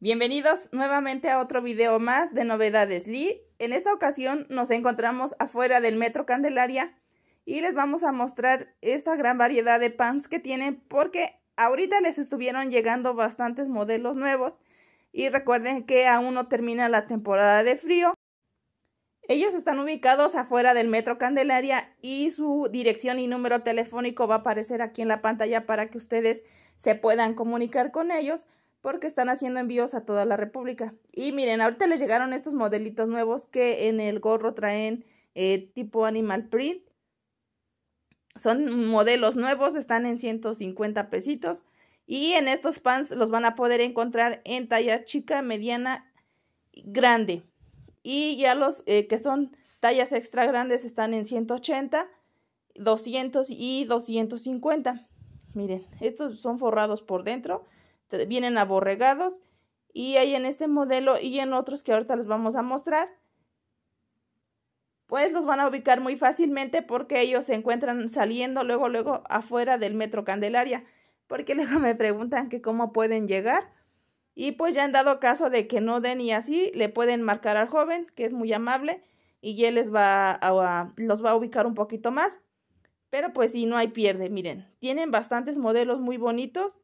Bienvenidos nuevamente a otro video más de Novedades Lee. En esta ocasión nos encontramos afuera del Metro Candelaria y les vamos a mostrar esta gran variedad de pants que tienen porque ahorita les estuvieron llegando bastantes modelos nuevos y recuerden que aún no termina la temporada de frío. Ellos están ubicados afuera del Metro Candelaria y su dirección y número telefónico va a aparecer aquí en la pantalla para que ustedes se puedan comunicar con ellos porque están haciendo envíos a toda la República. Y miren, ahorita les llegaron estos modelitos nuevos que en el gorro traen eh, tipo animal print. Son modelos nuevos, están en 150 pesitos. Y en estos pants los van a poder encontrar en talla chica, mediana, grande. Y ya los eh, que son tallas extra grandes están en 180, 200 y 250. Miren, estos son forrados por dentro este, vienen aborregados y hay en este modelo y en otros que ahorita les vamos a mostrar, pues los van a ubicar muy fácilmente porque ellos se encuentran saliendo luego, luego afuera del Metro Candelaria, porque luego me preguntan que cómo pueden llegar y pues ya han dado caso de que no den y así le pueden marcar al joven que es muy amable y él les va a, los va a ubicar un poquito más. Pero pues si no hay pierde, miren, tienen bastantes modelos muy bonitos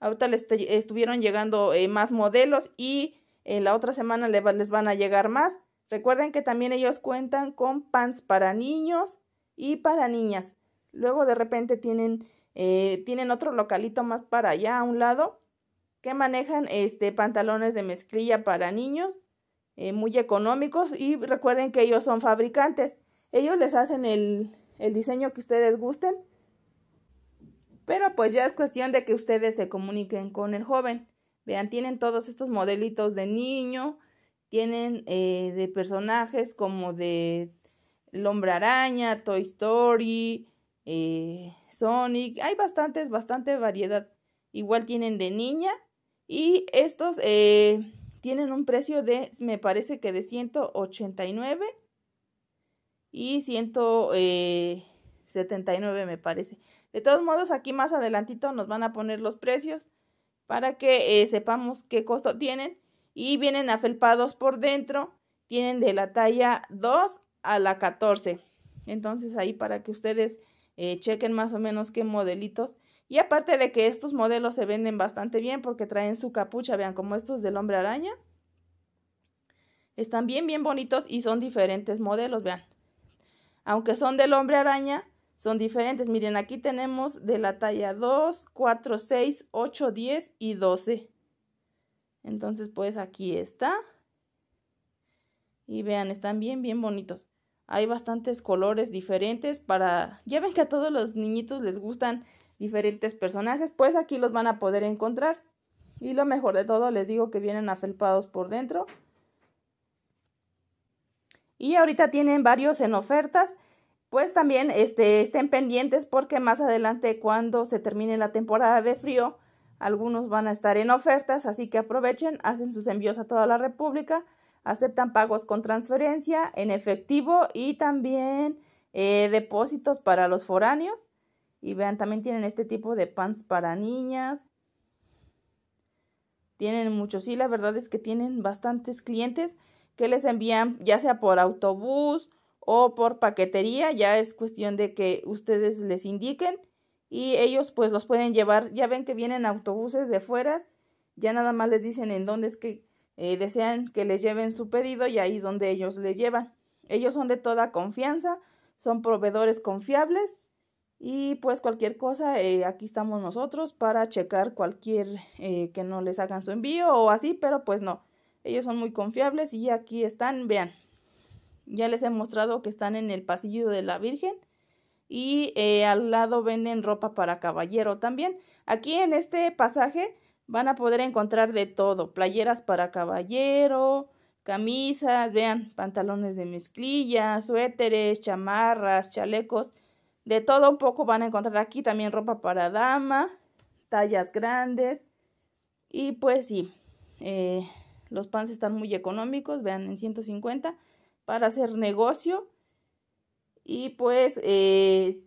Ahorita les este, estuvieron llegando eh, más modelos y en la otra semana les, van a llegar más. Recuerden que también ellos cuentan con pants para niños y para niñas. Luego de repente tienen, eh, tienen otro localito más para allá a un lado que manejan este, pantalones de mezclilla para niños, eh, muy económicos y recuerden que ellos son fabricantes. Ellos les hacen el diseño que ustedes gusten pero pues ya es cuestión de que ustedes se comuniquen con el joven. Vean, tienen todos estos modelitos de niño, tienen eh, de personajes como de El araña, Toy Story, eh, Sonic. Hay bastantes, bastante variedad. Igual tienen de niña y estos eh, tienen un precio de, me parece que de 189 y 100. 79 me parece. De todos modos, aquí más adelantito nos van a poner los precios para que eh, sepamos qué costo tienen. Y vienen afelpados por dentro, tienen de la talla 2 a la 14. Entonces ahí para que ustedes eh, chequen más o menos qué modelitos. Y aparte de que estos modelos se venden bastante bien porque traen su capucha, vean como estos del hombre araña. Están bien, bien bonitos y son diferentes modelos, vean. Aunque son del hombre araña, son diferentes. Miren, aquí tenemos de la talla 2, 4, 6, 8, 10 y 12. Entonces, pues aquí está. Y vean, están bien, bien bonitos. Hay bastantes colores diferentes para... Ya ven que a todos los niñitos les gustan diferentes personajes, pues aquí los van a poder encontrar. Y lo mejor de todo, les digo que vienen afelpados por dentro. Y ahorita tienen varios en ofertas pues también este, estén pendientes porque más adelante cuando se termine la temporada de frío, algunos van a estar en ofertas, así que aprovechen, hacen sus envíos a toda la República, aceptan pagos con transferencia en efectivo y también eh, depósitos para los foráneos. Y vean, también tienen este tipo de pants para niñas. Tienen muchos, sí, la verdad es que tienen bastantes clientes que les envían ya sea por autobús o por paquetería, ya es cuestión de que ustedes les indiquen y ellos pues los pueden llevar, ya ven que vienen autobuses de fuera, ya nada más les dicen en dónde es que eh, desean que les lleven su pedido y ahí donde ellos les llevan. Ellos son de toda confianza, son proveedores confiables y pues cualquier cosa, eh, aquí estamos nosotros para checar cualquier eh, que no les hagan su envío o así, pero pues no, ellos son muy confiables y aquí están, vean, ya les he mostrado que están en el pasillo de la Virgen. Y eh, al lado venden ropa para caballero también. Aquí en este pasaje van a poder encontrar de todo. Playeras para caballero, camisas, vean, pantalones de mezclilla, suéteres, chamarras, chalecos. De todo un poco van a encontrar aquí también ropa para dama, tallas grandes. Y pues sí, eh, los pants están muy económicos, vean, en 150 para hacer negocio y pues eh,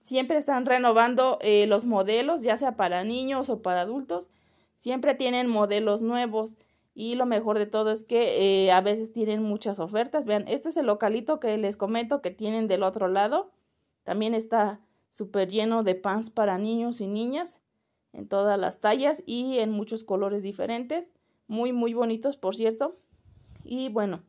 siempre están renovando eh, los modelos, ya sea para niños o para adultos, siempre tienen modelos nuevos y lo mejor de todo es que eh, a veces tienen muchas ofertas. Vean, este es el localito que les comento que tienen del otro lado, también está súper lleno de pants para niños y niñas en todas las tallas y en muchos colores diferentes, muy muy bonitos por cierto. Y bueno,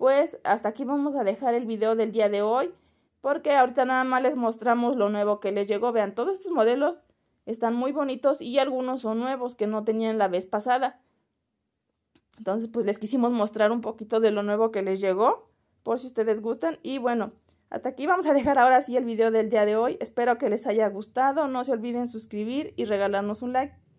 pues hasta aquí vamos a dejar el video del día de hoy porque ahorita nada más les mostramos lo nuevo que les llegó. Vean, todos estos modelos están muy bonitos y algunos son nuevos que no tenían la vez pasada. Entonces, pues les quisimos mostrar un poquito de lo nuevo que les llegó, por si ustedes gustan. Y bueno, hasta aquí vamos a dejar ahora sí el video del día de hoy. Espero que les haya gustado. No se olviden suscribir y regalarnos un like.